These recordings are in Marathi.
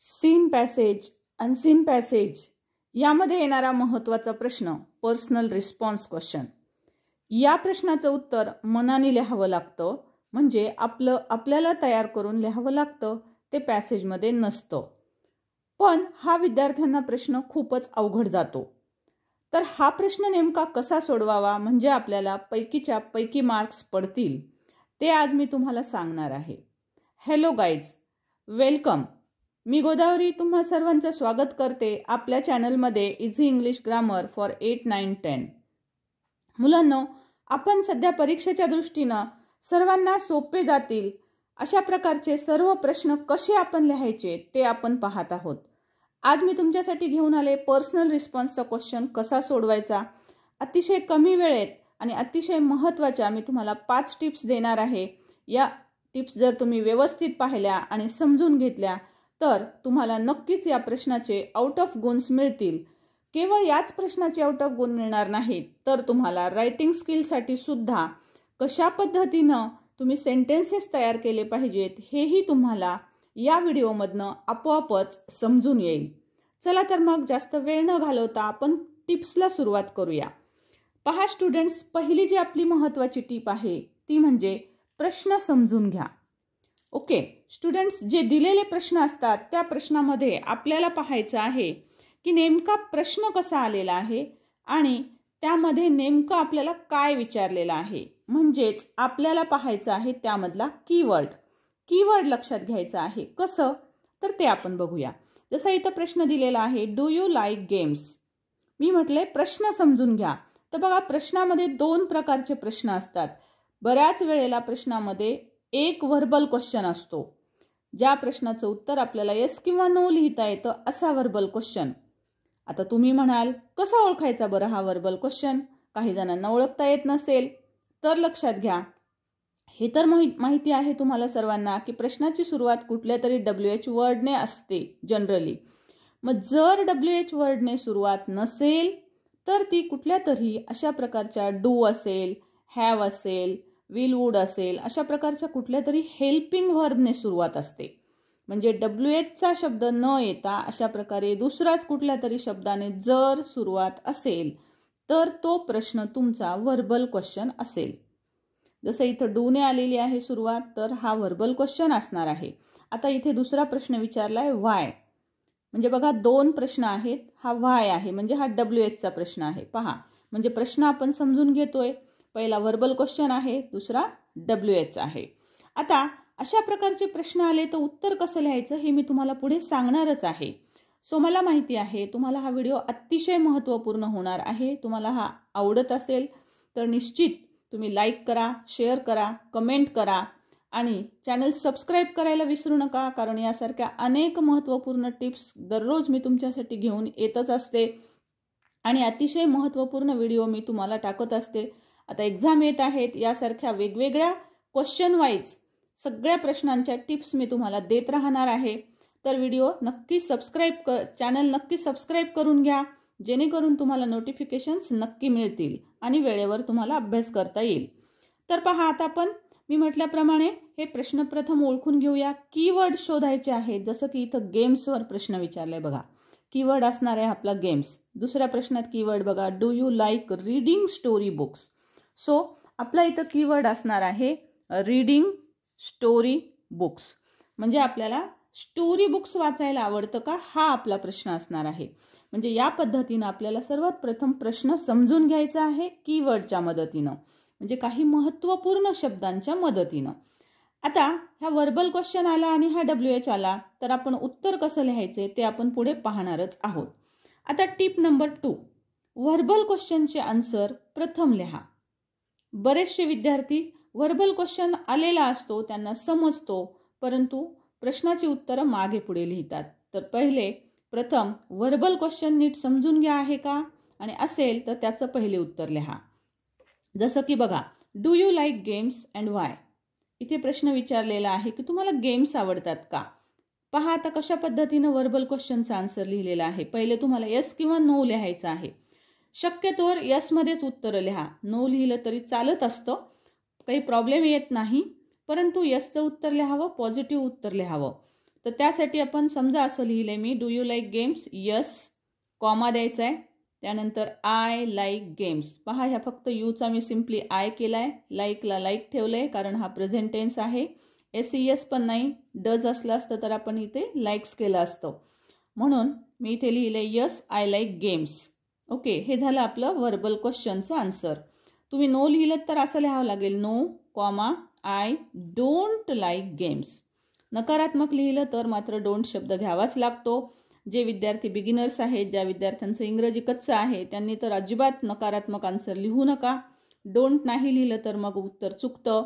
सीन पॅसेज अनसीन पॅसेज यामध्ये येणारा महत्त्वाचा प्रश्न पर्सनल रिस्पॉन्स क्वेश्चन या प्रश्नाचं उत्तर मनाने लिहावं लागतं म्हणजे आपलं आपल्याला तयार करून लिहावं लागतं ते पॅसेजमध्ये नसतं पण हा विद्यार्थ्यांना प्रश्न खूपच अवघड जातो तर हा प्रश्न नेमका कसा सोडवावा म्हणजे आपल्याला पैकीच्या पैकी मार्क्स पडतील ते आज मी तुम्हाला सांगणार आहे हॅलो गाईज वेलकम मी गोदावरी तुम्हा सर्वांचं स्वागत करते आपल्या चॅनलमध्ये easy English grammar for eight nine ten मुलांनो आपण सध्या परीक्षेच्या दृष्टीनं सर्वांना सोपे जातील अशा प्रकारचे सर्व प्रश्न कसे आपण लिहायचे ते आपण पाहत आहोत आज मी तुमच्यासाठी घेऊन आले पर्सनल रिस्पॉन्सचा क्वेश्चन कसा सोडवायचा अतिशय कमी वेळेत आणि अतिशय महत्त्वाच्या मी तुम्हाला पाच टिप्स देणार आहे या टिप्स जर तुम्ही व्यवस्थित पाहिल्या आणि समजून घेतल्या तर तुम्हाला नक्कीच या प्रश्नाचे आउट ऑफ गुन्स मिळतील केवळ याच प्रश्नाचे आउट ऑफ गुण मिळणार नाहीत तर तुम्हाला रायटिंग स्किलसाठी सुद्धा कशा पद्धतीनं तुम्ही सेंटेन्सेस तयार केले पाहिजेत हेही तुम्हाला या व्हिडिओमधनं आपोआपच समजून येईल चला तर मग जास्त वेळ न घालवता आपण टिप्सला सुरुवात करूया पहा स्टुडंट्स पहिली जी आपली महत्त्वाची टीप आहे ती म्हणजे प्रश्न समजून घ्या ओके स्टुडंट्स जे दिलेले प्रश्न असतात त्या प्रश्नामध्ये आपल्याला पाहायचं आहे की नेमका प्रश्न कसा आलेला आहे आणि त्यामध्ये नेमकं आपल्याला काय विचारलेलं आहे म्हणजेच आपल्याला पाहायचं आहे त्यामधला कीवर्ड कीवर्ड लक्षात घ्यायचं आहे कसं तर ते आपण बघूया जसा इथं प्रश्न दिलेला आहे डू यू लाईक गेम्स मी म्हटले प्रश्न समजून घ्या तर बघा प्रश्नामध्ये दोन प्रकारचे प्रश्न असतात बऱ्याच वेळेला प्रश्नामध्ये एक व्हर्बल क्वेश्चन असतो ज्या प्रश्नाचं उत्तर आपल्याला येस किंवा नो लिहिता येतं असा व्हर्बल क्वेश्चन आता तुम्ही म्हणाल कसा ओळखायचा बरं हा व्हर्बल क्वेश्चन काही जणांना ओळखता येत नसेल तर लक्षात घ्या हे तर माहिती आहे तुम्हाला सर्वांना की प्रश्नाची सुरुवात कुठल्या तरी डब्ल्यू एच वर्डने असते जनरली मग जर डब्ल्यू एच वर्डने सुरुवात नसेल तर ती कुठल्या तरी अशा प्रकारच्या डू असेल हॅव असेल विल वूड असेल अशा प्रकारच्या कुठल्या तरी हेल्पिंग व्हर्बने सुरुवात असते म्हणजे डब्ल्यू एचचा शब्द न येता अशा प्रकारे दुसराच कुठल्या तरी शब्दाने जर सुरुवात असेल तर तो प्रश्न तुमचा व्हर्बल क्वेश्चन असेल जसं इथं डूने आलेली आहे सुरुवात तर हा व्हर्बल क्वेश्चन असणार आहे आता इथे दुसरा प्रश्न विचारला आहे वाय म्हणजे बघा दोन प्रश्न आहेत हा वाय आहे म्हणजे हा डब्ल्यू एचचा प्रश्न आहे पहा म्हणजे प्रश्न आपण समजून घेतोय पहिला व्हर्बल क्वेश्चन आहे दुसरा डब्ल्यू एच आहे आता अशा प्रकारचे प्रश्न आले तर उत्तर कसं लिहायचं हे मी तुम्हाला पुढे सांगणारच आहे सो मला माहिती आहे तुम्हाला हा व्हिडिओ अतिशय महत्त्वपूर्ण होणार आहे तुम्हाला हा आवडत असेल तर निश्चित तुम्ही लाईक करा शेअर करा कमेंट करा आणि चॅनल सबस्क्राईब करायला विसरू नका कारण यासारख्या अनेक महत्त्वपूर्ण टिप्स दररोज मी तुमच्यासाठी घेऊन येतच असते आणि अतिशय महत्त्वपूर्ण व्हिडिओ मी तुम्हाला टाकत असते आता एक्झाम येत आहेत यासारख्या वेगवेगळ्या क्वेश्चन वाईज सगळ्या प्रश्नांच्या टिप्स मी तुम्हाला देत राहणार आहे तर व्हिडिओ नक्की सबस्क्राईब क चॅनल नक्की सबस्क्राईब करून घ्या जेणेकरून तुम्हाला नोटिफिकेशन्स नक्की मिळतील आणि वेळेवर तुम्हाला अभ्यास करता येईल तर पहा आता आपण मी म्हटल्याप्रमाणे हे प्रश्न प्रथम ओळखून घेऊया कीवर्ड शोधायचे आहेत जसं की इथं गेम्सवर प्रश्न विचारलाय बघा कीवर्ड असणार आहे आपला गेम्स दुसऱ्या प्रश्नात कीवर्ड बघा do you like reading story books so आपला इथं कीवर्ड असणार आहे रीडिंग स्टोरी बुक्स म्हणजे आपल्याला स्टोरी बुक्स वाचायला आवडतं का हा आपला प्रश्न असणार आहे म्हणजे या पद्धतीनं आपल्याला सर्वात प्रथम प्रश्न समजून घ्यायचा आहे कीवर्डच्या मदतीनं म्हणजे काही महत्त्वपूर्ण शब्दांच्या मदतीनं आता ह्या वर्बल क्वेश्चन आला आणि हा डब्ल्यू एच आला तर आपण उत्तर कसं लिहायचं ते आपण पुढे पाहणारच आहोत आता टीप नंबर टू व्हर्बल क्वेश्चनचे आन्सर प्रथम लिहा बरेचसे विद्यार्थी व्हर्बल क्वेश्चन आलेला असतो त्यांना समजतो परंतु प्रश्नाची उत्तरं मागे पुढे लिहितात तर पहिले प्रथम व्हर्बल क्वेश्चन नीट समजून घ्या आहे का आणि असेल तर त्याचं पहिले उत्तर लिहा जसं की बघा do you like games and why इथे प्रश्न विचारलेला आहे की तुम्हाला गेम्स आवडतात का पहा आता कशा पद्धतीनं व्हर्बल क्वेश्चनचा आन्सर लिहिलेला आहे पहिले तुम्हाला यस किंवा नो लिहायचं आहे शक्यतोवर यसमध्येच उत्तरं लिहा नो लिहिलं तरी चालत असतं काही प्रॉब्लेम येत नाही परंतु यसचं उत्तर लिहावं पॉझिटिव्ह उत्तर लिहावं तर त्यासाठी आपण समजा असं लिहिलं मी do you like games yes comma द्यायचा आहे त्यानंतर आय लाईक गेम्स पहा ह्या फक्त यूचा मी सिम्पली आय केला आहे लाईकला लाईक ठेवलं आहे कारण हा प्रेझेंटेन्स आहे एस ई एस पण नाही डज असलं असतं तर आपण इथे लाईक्स केलं असतं म्हणून मी इथे लिहिलं yes I like games okay हे झालं आपलं व्हर्बल क्वेश्चनचं आन्सर तुम्ही नो लिहिलं तर असं लिहावं लागेल no comma I don't like games नकारात्मक लिहिलं तर मात्र डोंट शब्द घ्यावाच लागतो जे विद्यार्थी बिगिनर्स आहेत ज्या विद्यार्थ्यांचं इंग्रजी कच्चं आहे त्यांनी तर अजिबात नकारात्मक आन्सर लिहू नका डोंट नाही लिहिलं तर मग उत्तर चुकतं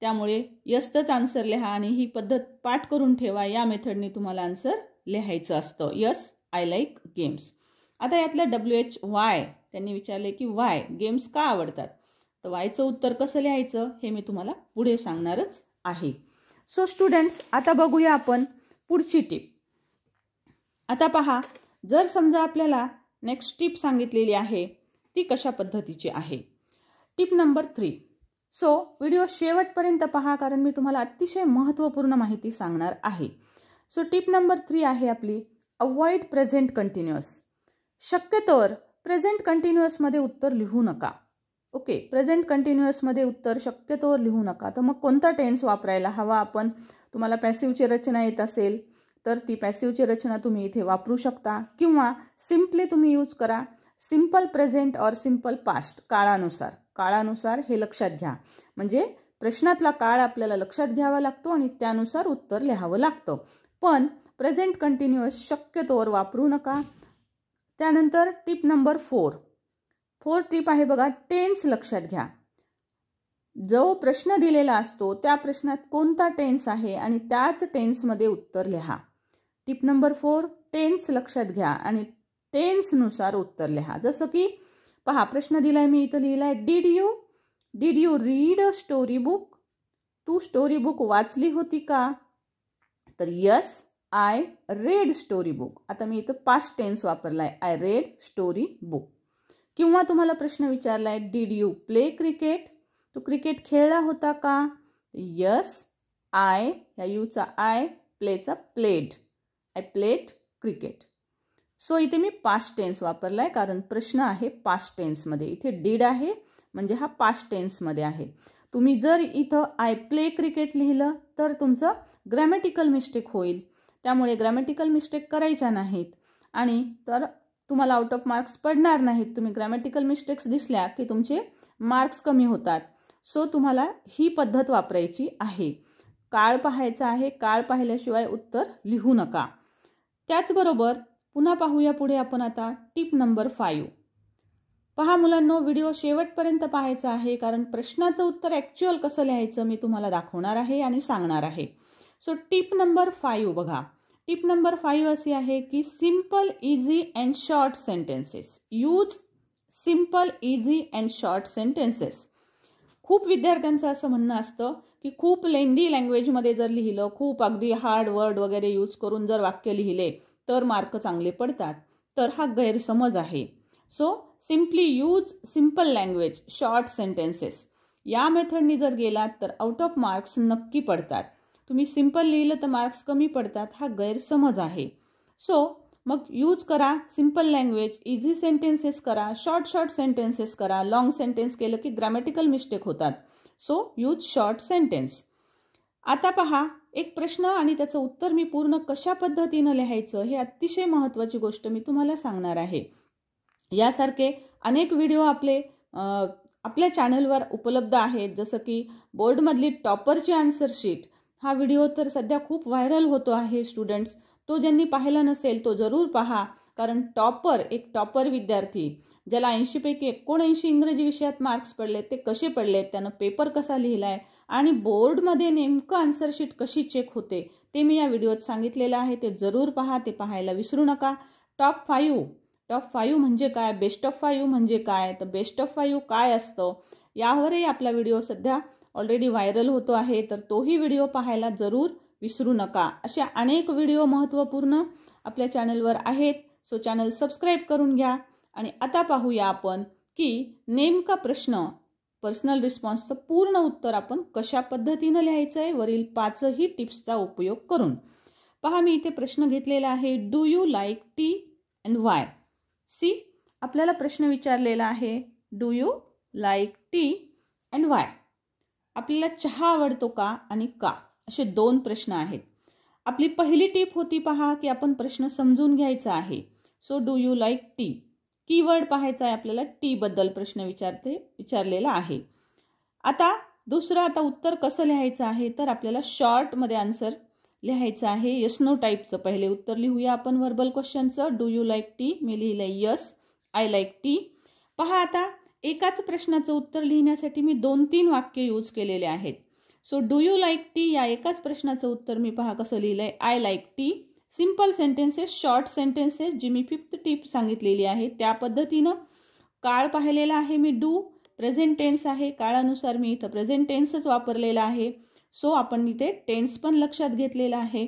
त्यामुळे यस्तच आन्सर लिहा आणि ही पद्धत पाठ करून ठेवा या मेथडनी तुम्हाला आन्सर लिहायचं असतं यस आय लाईक गेम्स आता यातलं डब्ल्यू एच वाय त्यांनी विचारले की वाय गेम्स का आवडतात तर वायचं उत्तर कसं लिहायचं हे मी तुम्हाला पुढे सांगणारच आहे सो स्टुडंट्स आता बघूया आपण पुढची टीप आता पहा जर समजा आपल्याला नेक्स्ट टीप सांगितलेली आहे ती कशा पद्धतीची आहे tip number three so video शेवटपर्यंत पहा कारण मी तुम्हाला अतिशय महत्त्वपूर्ण माहिती सांगणार आहे सो टीप नंबर थ्री आहे आपली अवॉइड प्रेझेंट कंटिन्युअस शक्यतोवर प्रेझेंट कंटिन्युअसमध्ये उत्तर लिहू नका ओके प्रेझेंट कंटिन्युअसमध्ये उत्तर शक्यतोवर लिहू नका तर मग कोणता टेन्स वापरायला हवा आपण तुम्हाला पॅसिवची रचना येत असेल तर ती पॅसिवची रचना तुम्ही इथे वापरू शकता किंवा सिम्पली तुम्ही यूज करा simple present or simple past काळानुसार काळानुसार हे लक्षात घ्या म्हणजे प्रश्नातला काळ आपल्याला लक्षात घ्यावा लागतो आणि त्यानुसार उत्तर लिहावं लागतं पण प्रेझेंट कंटिन्युअस शक्यतोवर वापरू नका त्यानंतर tip number four four tip आहे बघा टेन्स लक्षात घ्या जो प्रश्न दिलेला असतो त्या प्रश्नात कोणता टेन्स आहे आणि त्याच टेन्समध्ये उत्तर लिहा टिप नंबर फोर टेन्स लक्षात घ्या आणि टेन्सनुसार उत्तर लिहा जसं की पहा प्रश्न दिलाय मी इथं लिहिलाय did you did you read a story book तू स्टोरी बुक वाचली होती का तर yes I read story book आता मी इथं पास्ट टेन्स वापरला आहे आय रेड स्टोरी बुक किंवा तुम्हाला प्रश्न विचारला आहे डीड यू प्ले क्रिकेट तू क्रिकेट खेळला होता का यस आय ह्या यूचा आय प्लेचा played I played cricket so इथे मी पास्ट टेन्स वापरला आहे कारण प्रश्न आहे पास्ट टेन्समध्ये इथे डीड आहे म्हणजे हा पास्ट टेन्समध्ये आहे तुम्ही जर इथं आय प्ले क्रिकेट लिहिलं तर तुमचं ग्रॅमॅटिकल मिस्टेक होईल त्यामुळे ग्रॅमॅटिकल मिस्टेक करायच्या नाहीत आणि तर तुम्हाला आउट ऑफ मार्क्स पडणार नाहीत तुम्ही ग्रॅमॅटिकल मिस्टेक्स दिसल्या की तुमचे मार्क्स कमी होतात सो तुम्हाला ही पद्धत वापरायची आहे काळ पाहायचा आहे काळ पाहिल्याशिवाय उत्तर लिहू नका त्याचबरोबर पुन्हा पाहूया पुढे आपण आता टिप नंबर फाईव्ह पहा मुलांना व्हिडिओ शेवटपर्यंत पाहायचा आहे कारण प्रश्नाचं उत्तर ॲक्च्युअल कसं लिहायचं मी तुम्हाला दाखवणार आहे आणि सांगणार आहे सो टिप नंबर फाईव्ह बघा टिप नंबर फाईव्ह अशी आहे की simple easy and short sentences use simple easy and short sentences खूप विद्यार्थ्यांचं असं म्हणणं असतं की खूप लेंदी लँग्वेजमध्ये जर लिहिलं खूप अगदी हार्ड वर्ड वगैरे यूज करून जर वाक्य लिहिले तर मार्क चांगले पडतात तर हा गैरसमज आहे so simply use simple language short sentences या मेथडनी जर गेलात तर आउट ऑफ मार्क्स नक्की पडतात तुम्ही सिम्पल लिहिलं तर मार्क्स कमी पडतात हा गैरसमज आहे सो मग यूज करा सिम्पल लँग्वेज इझी सेंटेन्सेस करा शॉर्ट शॉर्ट सेंटेन्सेस करा लॉंग सेंटेन्स केलं की ग्रॅमॅटिकल मिस्टेक होतात सो यूज शॉर्ट सेंटेन्स आता पहा एक प्रश्न आणि त्याचं उत्तर मी पूर्ण कशा पद्धतीनं लिहायचं हे अतिशय महत्त्वाची गोष्ट मी तुम्हाला सांगणार आहे यासारखे अनेक व्हिडिओ आपले आपल्या चॅनलवर उपलब्ध आहेत जसं की बोर्डमधली टॉपरची आन्सरशीट हा व्हिडिओ तर सध्या खूप व्हायरल होतो आहे स्टुडंट्स तो ज्यांनी पाहिला नसेल तो जरूर पहा कारण टॉपर एक टॉपर विद्यार्थी ज्याला ऐंशीपैकी एकोणऐंशी इंग्रजी विषयात मार्क्स पडलेत ते कसे पडलेत त्यानं पेपर कसा लिहिला आहे आणि बोर्डमध्ये नेमकं आन्सरशीट कशी चेक होते ते मी या व्हिडिओत सांगितलेलं आहे ते जरूर पहा ते पाहायला विसरू नका टॉप फाईव्ह टॉप फाईव्ह म्हणजे काय बेस्ट ऑफ फाईव्ह म्हणजे काय तर बेस्ट ऑफ फाईव्ह काय असतं यावरही आपला व्हिडिओ सध्या ऑलरेडी व्हायरल होतो आहे तर तोही व्हिडिओ पाहायला जरूर विसरू नका अशा अनेक व्हिडिओ महत्त्वपूर्ण आपल्या चॅनलवर आहेत सो चॅनल सबस्क्राईब करून घ्या आणि आता पाहूया आपण की नेमका प्रश्न पर्सनल रिस्पॉन्सचं पूर्ण उत्तर आपण कशा पद्धतीनं लिहायचं आहे वरील पाचही टिप्सचा उपयोग करून पहा मी इथे प्रश्न घेतलेला आहे do you like tea and why see आपल्याला प्रश्न विचारलेला आहे do you like tea and why आपल्याला चहा आवडतो का आणि का असे दोन प्रश्न आहेत आपली पहिली टीप होती पहा की आपण प्रश्न समजून घ्यायचा आहे so do you like tea keyword पाहायचा आहे आपल्याला टीबद्दल प्रश्न विचारते विचारलेला आहे आता दुसरं आता उत्तर कसं लिहायचं आहे तर आपल्याला शॉर्टमध्ये आन्सर लिहायचं आहे यस नो टाईपचं पहिले उत्तर लिहूया आपण वर्बल क्वेश्चनचं डू यू लाईक टी मी लिहिलं यस आय लाईक टी पहा आता एकाच प्रश्नाचं उत्तर लिहिण्यासाठी मी दोन तीन वाक्य यूज केलेले आहेत so do you like tea या एकाच प्रश्नाचं उत्तर मी पहा कसं लिहिलं आहे I like tea simple sentences short sentences जी मी फिफ्थ टीप सांगितलेली आहे त्या पद्धतीनं काळ पाहिलेला आहे मी डू प्रेझेंट टेन्स आहे काळानुसार मी इथं प्रेझेंट टेन्सच वापरलेला आहे सो आपण इथे टेन्स पण लक्षात घेतलेला आहे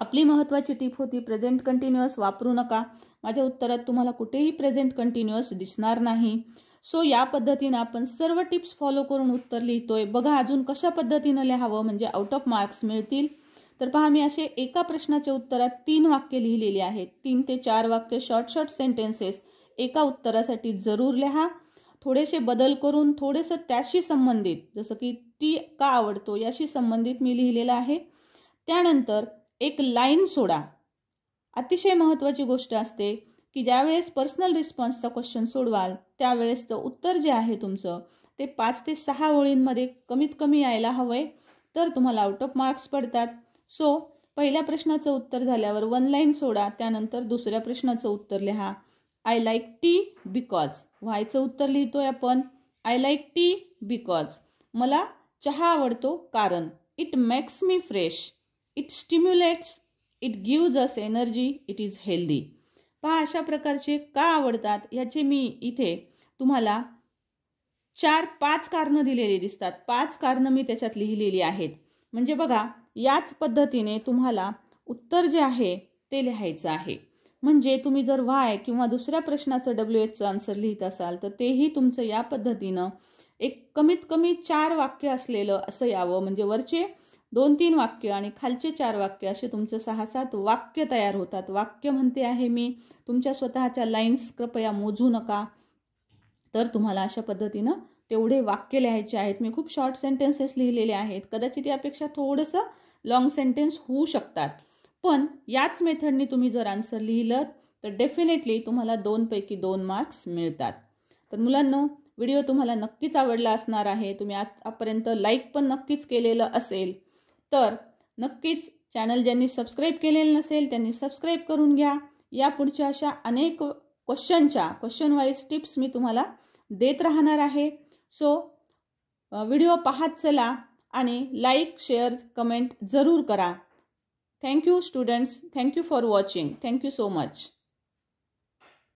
आपली महत्त्वाची टीप होती प्रेझेंट कंटिन्युअस वापरू नका माझ्या उत्तरात तुम्हाला कुठेही प्रेझेंट कंटिन्युअस दिसणार नाही सो या पद्धतीनं आपण सर्व टिप्स फॉलो करून उत्तर लिहितोय बघा अजून कशा पद्धतीनं लिहावं म्हणजे आउट ऑफ मार्क्स मिळतील तर पहा मी असे एका प्रश्नाच्या उत्तरात तीन वाक्य लिहिलेली आहेत तीन ते चार वाक्य शॉर्ट शॉर्ट सेंटेन्सेस एका उत्तरासाठी जरूर लिहा थोडेसे बदल करून थोडेसं त्याशी संबंधित जसं की ती का आवडतो याशी संबंधित मी लिहिलेलं आहे त्यानंतर एक लाईन सोडा अतिशय महत्त्वाची गोष्ट असते की ज्यावेळेस पर्सनल रिस्पॉन्सचा क्वेश्चन सोडवाल त्यावेळेसचं उत्तर जे आहे तुमचं ते पाच ते सहा ओळींमध्ये कमीत कमी यायला हवंय तर तुम्हाला आउट ऑफ मार्क्स पडतात सो पहिल्या प्रश्नाचं उत्तर झाल्यावर वन लाईन सोडा त्यानंतर दुसऱ्या प्रश्नाचं उत्तर लिहा आय लाईक टी बिकॉज व्हायचं उत्तर लिहितोय आपण आय लाईक टी बिकॉज मला चहा आवडतो कारण it makes me fresh it stimulates it gives us energy it is healthy पहा अशा प्रकारचे का आवडतात याचे मी इथे तुम्हाला चार पाच कारणं दिलेली दिसतात पाच कारणं मी त्याच्यात लिहिलेली आहेत म्हणजे बघा याच पद्धतीने तुम्हाला उत्तर जे आहे ते लिहायचं आहे म्हणजे तुम्ही जर वाय किंवा दुसऱ्या प्रश्नाचं डब्ल्यू एचचं आन्सर लिहित असाल तर तेही तुमचं या पद्धतीनं एक कमीत कमी चार वाक्य असलेलं असं यावं म्हणजे वरचे दोन तीन वाक्य आणि खालचे चार वाक्य असे तुमचं सहा सात वाक्य तयार होतात वाक्य म्हणते आहे मी तुमच्या स्वतःच्या लाईन्स कृपया मोजू नका तर तुम्हाला अशा पद्धतीनं तेवढे वाक्य लिहायचे आहेत मी खूप शॉर्ट सेंटेन्सेस लिहिलेले आहेत कदाचित यापेक्षा थोडंसं लॉंग सेंटेन्स होऊ शकतात पण याच मेथडने तुम्ही जर आन्सर लिहिलं तर डेफिनेटली तुम्हाला दोनपैकी दोन मार्क्स मिळतात तर मुलांनो व्हिडिओ तुम्हाला नक्कीच आवडला असणार आहे तुम्ही आजपर्यंत लाईक पण नक्कीच केलेलं असेल तर नक्कीच चॅनल ज्यांनी सबस्क्राईब केलेलं नसेल त्यांनी सबस्क्राईब करून घ्या यापुढच्या अशा अनेक क्वेश्चनच्या क्वेश्चन वाईज टिप्स मी तुम्हाला देत राहणार आहे सो व्हिडिओ पाहत चला आणि लाईक शेअर कमेंट जरूर करा thank you students thank you for watching thank you so much